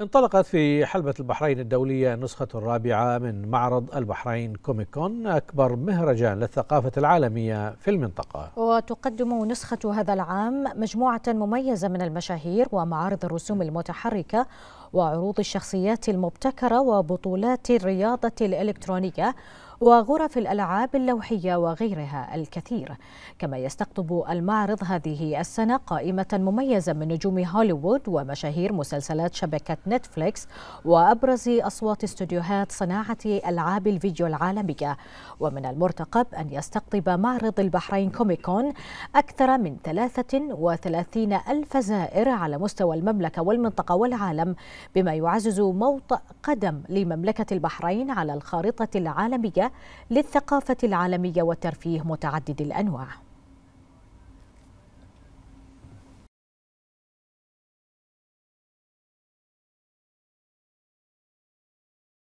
انطلقت في حلبة البحرين الدولية النسخة الرابعة من معرض البحرين كوميكون أكبر مهرجان للثقافة العالمية في المنطقة وتقدم نسخة هذا العام مجموعة مميزة من المشاهير ومعارض الرسوم المتحركة وعروض الشخصيات المبتكرة وبطولات الرياضة الإلكترونية وغرف الألعاب اللوحية وغيرها الكثير كما يستقطب المعرض هذه السنة قائمة مميزة من نجوم هوليوود ومشاهير مسلسلات شبكة نتفليكس وأبرز أصوات استوديوهات صناعة ألعاب الفيديو العالمية ومن المرتقب أن يستقطب معرض البحرين كوميكون أكثر من 33 ألف زائر على مستوى المملكة والمنطقة والعالم بما يعزز موطأ قدم لمملكة البحرين على الخارطة العالمية للثقافة العالمية والترفيه متعدد الأنواع